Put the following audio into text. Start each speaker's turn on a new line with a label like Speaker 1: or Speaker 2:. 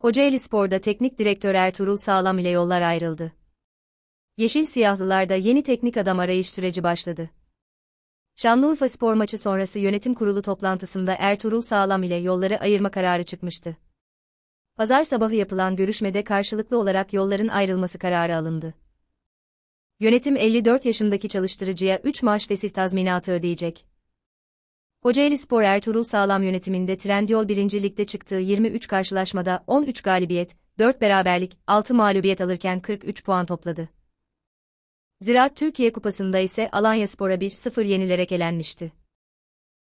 Speaker 1: Kocaeli Spor'da teknik direktör Ertuğrul Sağlam ile yollar ayrıldı. Yeşil Siyahlılar'da yeni teknik adam arayış süreci başladı. Şanlıurfa Spor maçı sonrası yönetim kurulu toplantısında Ertuğrul Sağlam ile yolları ayırma kararı çıkmıştı. Pazar sabahı yapılan görüşmede karşılıklı olarak yolların ayrılması kararı alındı. Yönetim 54 yaşındaki çalıştırıcıya 3 maaş fesih tazminatı ödeyecek. Kocaelispor Ertuğrul Sağlam yönetiminde Trendyol 1. Lig'de çıktığı 23 karşılaşmada 13 galibiyet, 4 beraberlik, 6 mağlubiyet alırken 43 puan topladı. Ziraat Türkiye Kupası'nda ise Alanyaspor'a 1-0 yenilerek elenmişti.